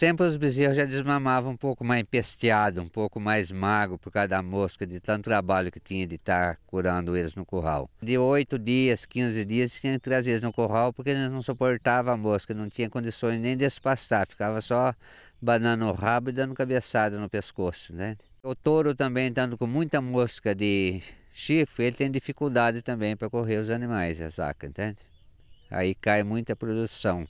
Sempre os bezerros já desmamavam um pouco mais empesteado, um pouco mais magro por causa da mosca, de tanto trabalho que tinha de estar curando eles no curral. De oito dias, 15 dias, tinha que trazer eles no curral porque eles não suportavam a mosca, não tinha condições nem de se pastar, ficava só banando o rabo e dando cabeçada no pescoço, né? O touro também estando com muita mosca de chifre, ele tem dificuldade também para correr os animais, a saca, entende? Aí cai muita produção.